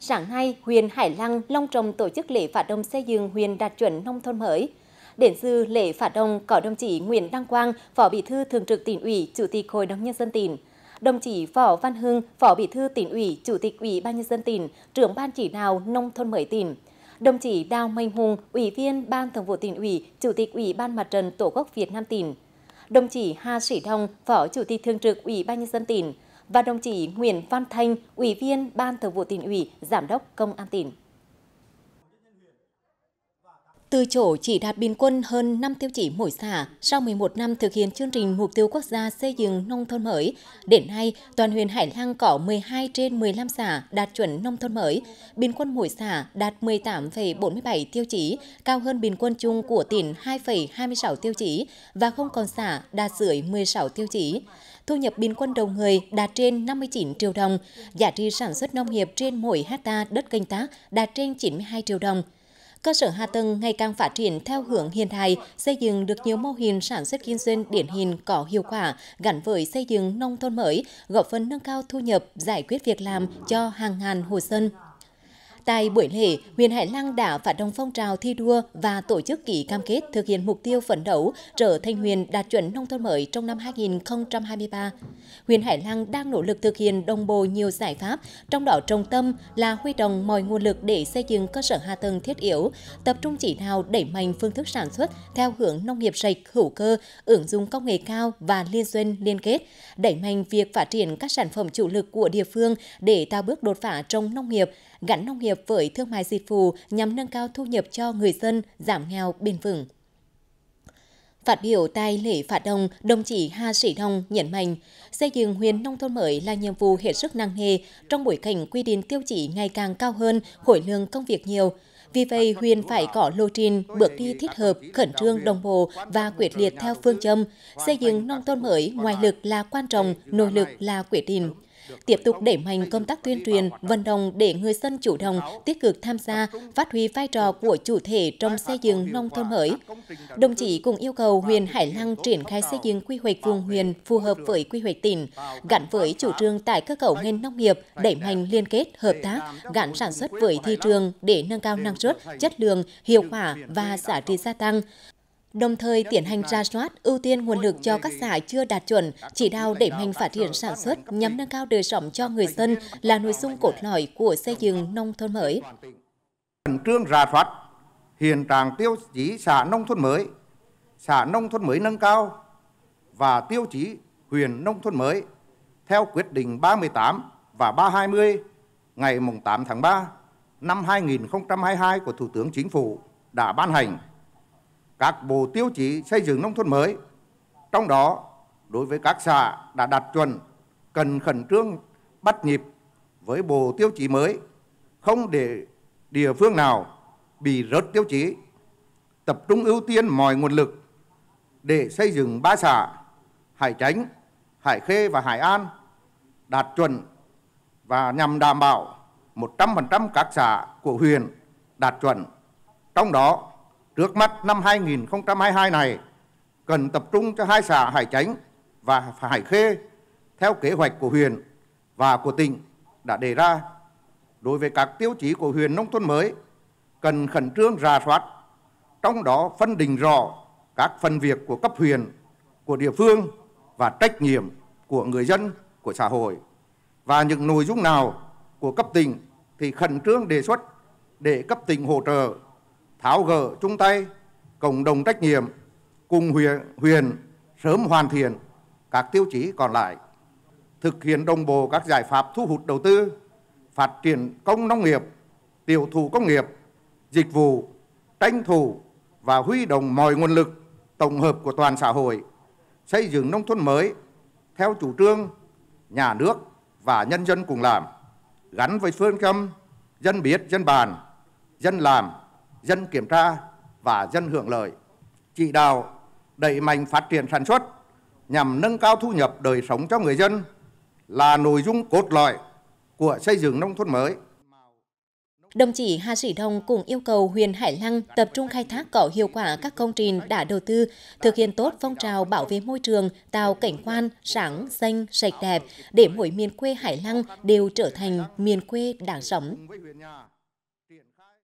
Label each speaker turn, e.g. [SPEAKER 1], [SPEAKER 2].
[SPEAKER 1] Sáng nay, huyện Hải Lăng, Long Trồng tổ chức lễ phát động xây dựng huyện đạt chuẩn nông thôn mới. Đến dự lễ phát động có đồng chí Nguyễn Đăng Quang, Phó Bí thư Thường trực tỉnh ủy, Chủ tịch Hội đồng nhân dân tỉnh, đồng chí Võ Văn Hưng, Phó Bí thư tỉnh ủy, Chủ tịch Ủy ban nhân dân tỉnh, trưởng ban chỉ đạo nông thôn mới tỉnh, đồng chí Đào Minh Hùng, Ủy viên Ban Thường vụ tỉnh ủy, Chủ tịch Ủy ban Mặt trận Tổ quốc Việt Nam tỉnh, đồng chí Hà Sĩ Thông, Phó Chủ tịch Thường trực Ủy ban nhân dân tỉnh, và đồng chí Nguyễn Văn Thanh, Ủy viên Ban Thường vụ tỉnh ủy, Giám đốc Công an tỉnh. Từ chỗ chỉ đạt bình quân hơn 5 tiêu chí mỗi xã, sau 11 năm thực hiện chương trình Mục tiêu Quốc gia xây dựng nông thôn mới, đến nay toàn huyện Hải Lăng có 12 trên 15 xã đạt chuẩn nông thôn mới, bình quân mỗi xã đạt 18,47 tiêu chí, cao hơn bình quân chung của tỉnh 2,26 tiêu chí và không còn xã đạt dưới 16 tiêu chí. Thu nhập bình quân đầu người đạt trên 59 triệu đồng, giá trị sản xuất nông nghiệp trên mỗi hecta đất canh tác đạt trên 92 triệu đồng. Cơ sở hạ tầng ngày càng phát triển theo hướng hiện đại, xây dựng được nhiều mô hình sản xuất kinh doanh điển hình có hiệu quả gắn với xây dựng nông thôn mới, góp phần nâng cao thu nhập, giải quyết việc làm cho hàng ngàn hộ dân. Tại buổi lễ, huyện Hải Lăng đã phát động phong trào thi đua và tổ chức ký cam kết thực hiện mục tiêu phấn đấu trở thành huyện đạt chuẩn nông thôn mới trong năm 2023. Huyện Hải Lăng đang nỗ lực thực hiện đồng bộ nhiều giải pháp, trong đó trọng tâm là huy động mọi nguồn lực để xây dựng cơ sở hạ tầng thiết yếu, tập trung chỉ đạo đẩy mạnh phương thức sản xuất theo hướng nông nghiệp sạch hữu cơ, ứng dụng công nghệ cao và liên doanh liên kết, đẩy mạnh việc phát triển các sản phẩm chủ lực của địa phương để tạo bước đột phá trong nông nghiệp, gắn nông nghiệp nghiệp với thương mại dịch vụ nhằm nâng cao thu nhập cho người dân, giảm nghèo bền vững. Phát biểu tại lễ phát động, đồng chí Hà Sĩ Đông nhấn mạnh, xây dựng huyện nông thôn mới là nhiệm vụ hết sức nặng nề trong bối cảnh quy định tiêu chí ngày càng cao hơn, khối lượng công việc nhiều. Vì vậy, huyện phải có lộ trình, bước đi thích hợp, khẩn trương, đồng bộ và quyết liệt theo phương châm xây dựng nông thôn mới, ngoài lực là quan trọng, nội lực là quyết định tiếp tục đẩy mạnh công tác tuyên truyền, vận động để người dân chủ động, tích cực tham gia, phát huy vai trò của chủ thể trong xây dựng nông thôn mới. Đồng chí cũng yêu cầu huyện Hải Lăng triển khai xây dựng quy hoạch vùng huyện phù hợp với quy hoạch tỉnh, gắn với chủ trương tại cơ cấu ngành nông nghiệp, đẩy mạnh liên kết, hợp tác, gắn sản xuất với thị trường để nâng cao năng suất, chất lượng, hiệu quả và giá trị gia tăng, đồng thời tiến hành ra soát ưu tiên nguồn lực cho các xã chưa đạt chuẩn, chỉ đạo đẩy mạnh phát triển sản xuất nhằm nâng cao đời sống cho người dân là nội dung cốt lõi của xây dựng
[SPEAKER 2] nông thôn mới. Khẩn trương ra soát hiện trạng tiêu chí xã nông thôn mới, xã nông thôn mới nâng cao và tiêu chí huyện nông thôn mới theo quyết định 38 và 320 ngày 8 tháng 3 năm 2022 của Thủ tướng Chính phủ đã ban hành các bộ tiêu chí xây dựng nông thôn mới. Trong đó, đối với các xã đã đạt chuẩn, cần khẩn trương bắt nhịp với bộ tiêu chí mới, không để địa phương nào bị rớt tiêu chí, tập trung ưu tiên mọi nguồn lực để xây dựng ba xã Hải Chánh, Hải Khê và Hải An đạt chuẩn và nhằm đảm bảo 100% các xã của huyện đạt chuẩn. Trong đó, Trước mắt năm 2022 này cần tập trung cho hai xã Hải Chánh và Hải Khê theo kế hoạch của huyện và của tỉnh đã đề ra. Đối với các tiêu chí của huyện nông thôn mới, cần khẩn trương rà soát, trong đó phân định rõ các phần việc của cấp huyện, của địa phương và trách nhiệm của người dân, của xã hội. Và những nội dung nào của cấp tỉnh thì khẩn trương đề xuất để cấp tỉnh hỗ trợ tháo gỡ chung tay cộng đồng trách nhiệm cùng huyện, huyện sớm hoàn thiện các tiêu chí còn lại, thực hiện đồng bộ các giải pháp thu hút đầu tư, phát triển công nông nghiệp, tiểu thủ công nghiệp, dịch vụ, tranh thủ và huy động mọi nguồn lực tổng hợp của toàn xã hội, xây dựng nông thôn mới theo chủ trương nhà nước và nhân dân cùng làm, gắn với phương châm dân biết, dân bàn, dân làm, dân kiểm tra và dân hưởng lợi, chỉ đạo đẩy mạnh phát triển sản xuất nhằm nâng cao thu nhập đời sống cho người dân là nội dung cốt lõi của xây dựng nông thôn mới.
[SPEAKER 1] Đồng chí Hà Sĩ Thông cũng yêu cầu huyện Hải Lăng tập trung khai thác có hiệu quả các công trình đã đầu tư, thực hiện tốt phong trào bảo vệ môi trường, tạo cảnh quan sáng, xanh, sạch đẹp để mỗi miền quê Hải Lăng đều trở thành miền quê đáng sống.